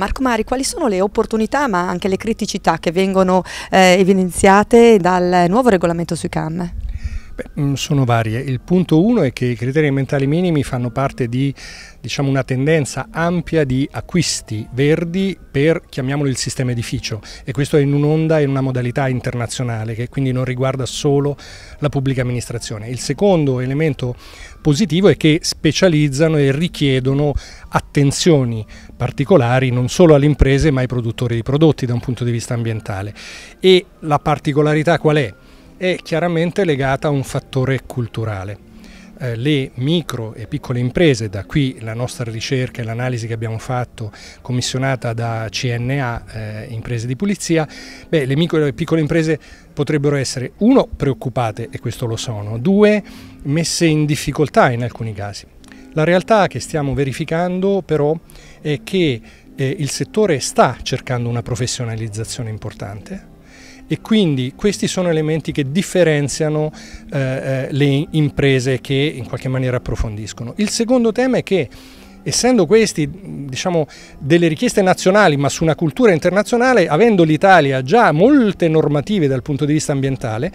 Marco Mari, quali sono le opportunità ma anche le criticità che vengono eh, evidenziate dal nuovo regolamento sui CAM? Beh, mm, sono varie. Il punto uno è che i criteri ambientali minimi fanno parte di diciamo, una tendenza ampia di acquisti verdi per, chiamiamolo, il sistema edificio e questo è in un'onda, in una modalità internazionale che quindi non riguarda solo la pubblica amministrazione. Il secondo elemento positivo è che specializzano e richiedono attenzioni particolari non solo alle imprese ma ai produttori di prodotti da un punto di vista ambientale. E la particolarità qual è? è chiaramente legata a un fattore culturale eh, le micro e piccole imprese, da qui la nostra ricerca e l'analisi che abbiamo fatto commissionata da CNA, eh, imprese di pulizia, beh, le micro e piccole imprese potrebbero essere, uno, preoccupate, e questo lo sono, due, messe in difficoltà in alcuni casi. La realtà che stiamo verificando però è che eh, il settore sta cercando una professionalizzazione importante, e quindi questi sono elementi che differenziano eh, eh, le imprese che in qualche maniera approfondiscono. Il secondo tema è che essendo questi diciamo, delle richieste nazionali ma su una cultura internazionale, avendo l'Italia già molte normative dal punto di vista ambientale,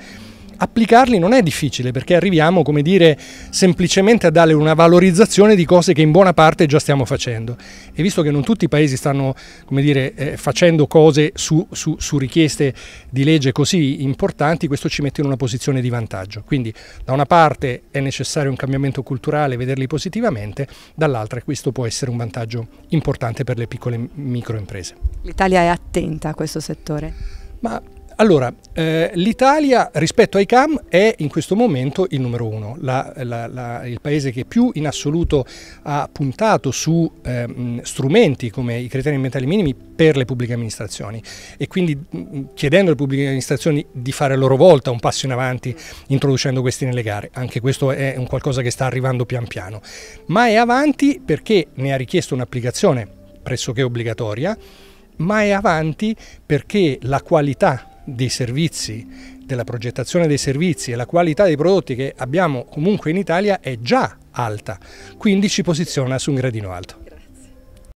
applicarli non è difficile perché arriviamo, come dire, semplicemente a dare una valorizzazione di cose che in buona parte già stiamo facendo. E visto che non tutti i paesi stanno, come dire, eh, facendo cose su, su, su richieste di legge così importanti, questo ci mette in una posizione di vantaggio. Quindi da una parte è necessario un cambiamento culturale, vederli positivamente, dall'altra questo può essere un vantaggio importante per le piccole microimprese. L'Italia è attenta a questo settore? Ma allora, eh, l'Italia rispetto ai CAM è in questo momento il numero uno, la, la, la, il paese che più in assoluto ha puntato su eh, strumenti come i criteri ambientali minimi per le pubbliche amministrazioni e quindi mm, chiedendo alle pubbliche amministrazioni di fare a loro volta un passo in avanti introducendo questi nelle gare. Anche questo è un qualcosa che sta arrivando pian piano, ma è avanti perché ne ha richiesto un'applicazione pressoché obbligatoria ma è avanti perché la qualità dei servizi, della progettazione dei servizi e la qualità dei prodotti che abbiamo comunque in Italia è già alta, quindi ci posiziona su un gradino alto.